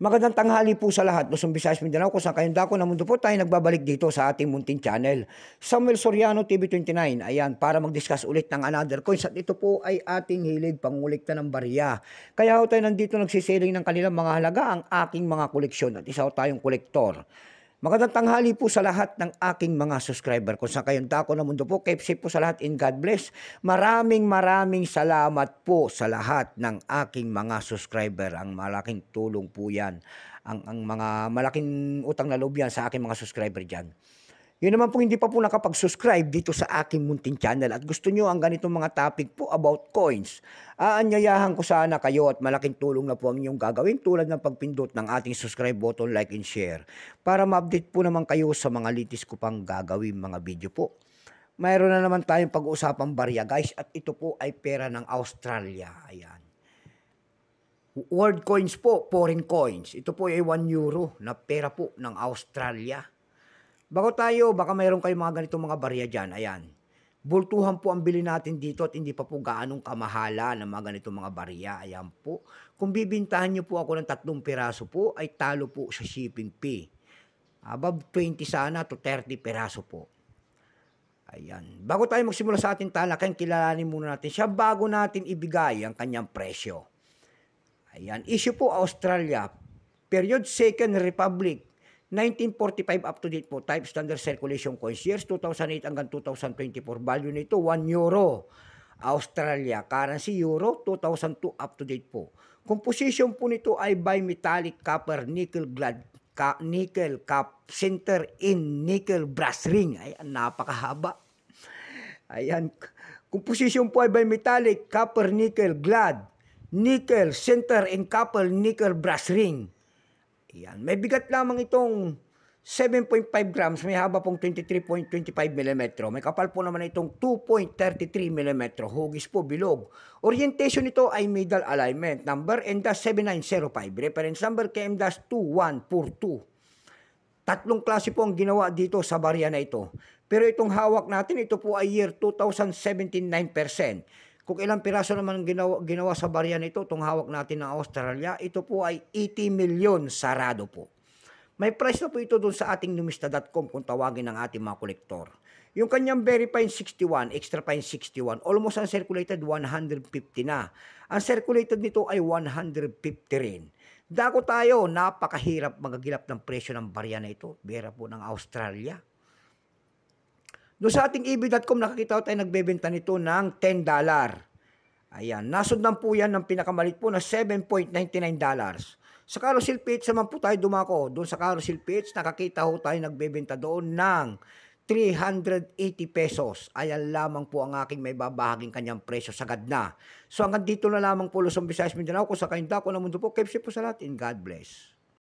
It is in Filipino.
Magandang tanghali po sa lahat. Luzon, Visayas, Mindanao, kung saan kayong dako na mundo po tayo nagbabalik dito sa ating Muntin channel. Samuel Soriano TV29, ayan, para mag-discuss ulit ng another coins. At ito po ay ating hilig pangulikta ng barya. Kaya ho tayo nandito nagsisiling ng kanilang mga halaga ang aking mga koleksyon at isa ho tayong kolektor. Magandang tanghali po sa lahat ng aking mga subscriber. Kung sa kayong dako na mundo po, keep safe po sa lahat in God bless. Maraming maraming salamat po sa lahat ng aking mga subscriber. Ang malaking tulong po yan. Ang, ang mga malaking utang na loob yan sa aking mga subscriber dyan. Yun naman po hindi pa po nakapag-subscribe dito sa aking munting channel at gusto nyo ang ganitong mga topic po about coins, aanyayahan ko sana kayo at malaking tulong na po ang inyong gagawin tulad ng pagpindot ng ating subscribe button, like and share para ma-update po naman kayo sa mga latest ko pang gagawin mga video po. Mayroon na naman tayong pag-uusapang barya guys at ito po ay pera ng Australia. Ayan. World coins po, foreign coins. Ito po ay 1 euro na pera po ng Australia. Bago tayo, baka mayroon kayong mga ganitong mga barya dyan. Ayan. Bultuhan po ang bili natin dito at hindi pa po gaanong kamahala ng mga ganitong mga barya. Ayan po. Kung bibintahan niyo po ako ng tatlong piraso po, ay talo po sa shipping fee. Above 20 sana to 30 piraso po. Ayan. Bago tayo magsimula sa ating talakay, kilalanin muna natin siya bago natin ibigay ang kanyang presyo. Ayan. Issue po Australia. Period Second Republic 1945 up to date po, type standard circulation coins. Years 2008 hanggang 2024, value nito 1 euro. Australia, currency euro, 2002 up to date po. Composition po nito ay bimetallic copper, nickel glad, ka, nickel cap, center in nickel brass ring. Ay, napakahaba. Ayan. Composition po ay bimetallic, copper, nickel, glad, nickel, center in copper, nickel brass ring. Yan. May bigat lamang itong 7.5 grams, may haba pong 23.25 mm. May kapal po naman itong 2.33 mm. Hugis po bilog. Orientation nito ay middle alignment. Number M-7905. Reference number KM-2142. Tatlong klase po ang ginawa dito sa barya na ito. Pero itong hawak natin, ito po ay year 2017 9%. Kung ilang piraso naman ginawa, ginawa sa barya nito, itong hawak natin ng Australia, ito po ay 80 milyon sarado po. May price na po ito doon sa ating numista.com kung tawagin ng ating mga kolektor. Yung kanyang very fine 61, extra fine 61, almost uncirculated 150 na. Ang circulated nito ay 150 rin. Dako tayo, napakahirap magagilap ng presyo ng barya na ito. Bera po ng Australia. No sa ating ebay.com, nakakita ko tayo nagbebenta nito ng $10. Ayan, nasundan po yan ng pinakamalit po na $7.99. Sa Carousel Page naman po tayo dumako. Doon sa Carousel Page, nakakita ho tayo nagbebenta doon ng 380 pesos. Ayan lamang po ang aking may babahaging kanyang presyo sagad na. So hanggang dito na lamang po Luzon, Visayas, Mindanao, ko sa kainda ko na mundo po. Keep safe po sa lahat and God bless.